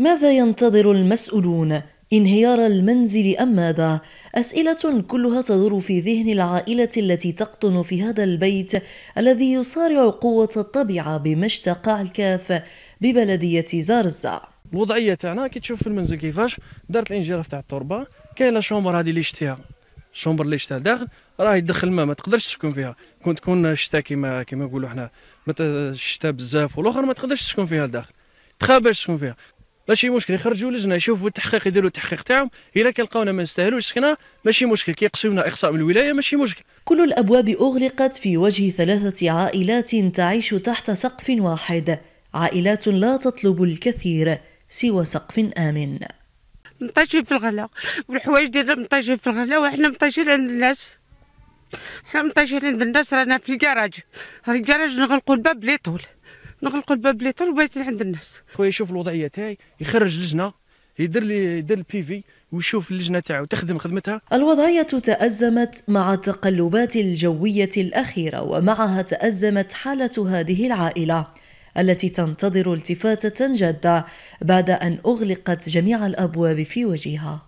ماذا ينتظر المسؤولون انهيار المنزل ام ماذا اسئله كلها تدور في ذهن العائله التي تقطن في هذا البيت الذي يصارع قوه الطبيعه بمشتقع الكاف ببلديه زارزع الوضعيه تاعنا كي تشوف في المنزل كيفاش دارت الانجراف تاع التربه كاين الشومبر هذه اللي شتيها الشومبر اللي شتها داخل راه يدخل الماء ما تقدرش تسكن فيها كون تكون الشتاء كيما كيما نقولوا حنا الشتاء بزاف والاخر ما تقدرش تسكن فيها لداخل تخابش تسكن فيها ماشي مشكل يخرجوا لجنه يشوفوا التحقيق يديروا التحقيق تاعهم الا كلقاونا ما نستاهلوش السكنه ماشي مشكل كيقسمونا اقصاء من الولايه ماشي مشكل كل الابواب اغلقت في وجه ثلاثه عائلات تعيش تحت سقف واحد عائلات لا تطلب الكثير سوى سقف امن مطاجين في الغلا والحوايج ديالنا مطاجين في الغلا وحنا مطاجين عند الناس حنا مطاجين عند الناس رانا في الكراج الكراج نغلقوا الباب لي طول نغلقوا الباب اللي طال وبيت عند الناس خويا يشوف الوضعيه تاعي يخرج لجنه يدير لي يدير البي في ويشوف اللجنه تاعو تخدم خدمتها الوضعيه تازمت مع التقلبات الجويه الاخيره ومعها تازمت حاله هذه العائله التي تنتظر التفاته جاده بعد ان اغلقت جميع الابواب في وجهها